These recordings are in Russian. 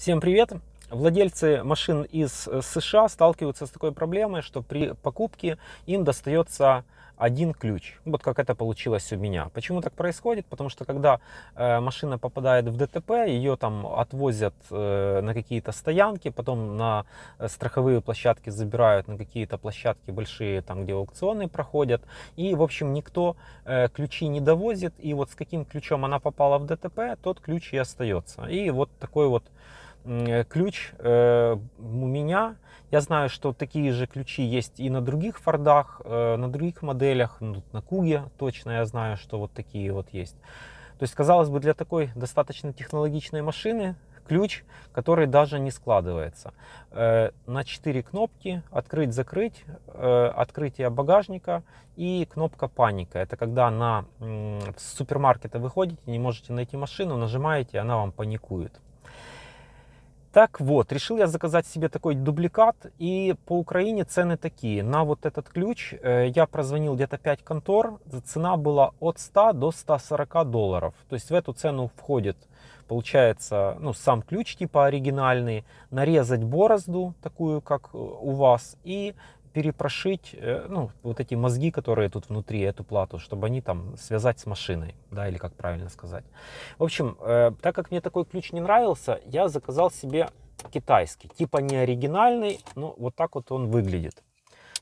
Всем привет! Владельцы машин из э, США сталкиваются с такой проблемой, что при покупке им достается один ключ. Вот как это получилось у меня. Почему так происходит? Потому что когда э, машина попадает в ДТП, ее там отвозят э, на какие-то стоянки, потом на страховые площадки забирают на какие-то площадки большие, там где аукционы проходят. И, в общем, никто ключи не довозит. И вот с каким ключом она попала в ДТП, тот ключ и остается. И вот такой вот Э, ключ э, у меня. Я знаю, что такие же ключи есть и на других фордах, э, на других моделях, ну, на Куге точно я знаю, что вот такие вот есть. То есть, казалось бы, для такой достаточно технологичной машины ключ, который даже не складывается. на 4 кнопки открыть-закрыть, открытие багажника и кнопка паника. Это когда на, с супермаркета выходите, не можете найти машину, нажимаете, она вам паникует. Так вот, решил я заказать себе такой дубликат, и по Украине цены такие. На вот этот ключ э, я прозвонил где-то 5 контор, цена была от 100 до 140 долларов. То есть в эту цену входит, получается, ну, сам ключ типа оригинальный, нарезать борозду, такую, как у вас, и перепрошить, э, ну, вот эти мозги, которые тут внутри, эту плату, чтобы они там связать с машиной, да, или как правильно сказать. В общем, э, так как мне такой ключ не нравился, я заказал себе китайский, типа не оригинальный, но вот так вот он выглядит.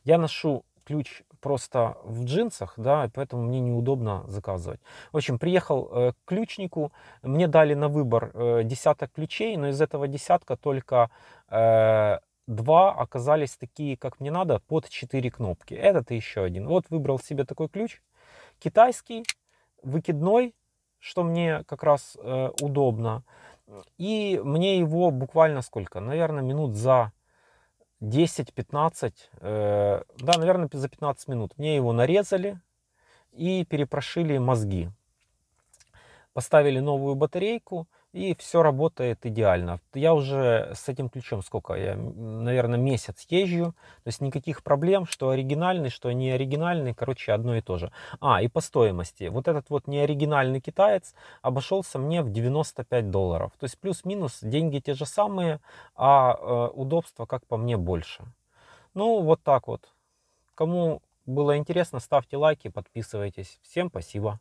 Я ношу ключ просто в джинсах, да, поэтому мне неудобно заказывать. В общем, приехал э, к ключнику, мне дали на выбор десяток ключей, но из этого десятка только два оказались такие, как мне надо, под четыре кнопки. Этот и еще один. Вот выбрал себе такой ключ. Китайский, выкидной, что мне как раз э, удобно. И мне его буквально сколько? Наверное, минут за 10-15. Э, да, наверное, за 15 минут. Мне его нарезали и перепрошили мозги. Поставили новую батарейку, и все работает идеально. Я уже с этим ключом сколько? Я, наверное, месяц езжу. То есть никаких проблем, что оригинальный, что не оригинальный. Короче, одно и то же. А, и по стоимости. Вот этот вот неоригинальный китаец обошелся мне в 95 долларов. То есть плюс-минус деньги те же самые, а э, удобства, как по мне, больше. Ну, вот так вот. Кому было интересно, ставьте лайки, подписывайтесь. Всем спасибо.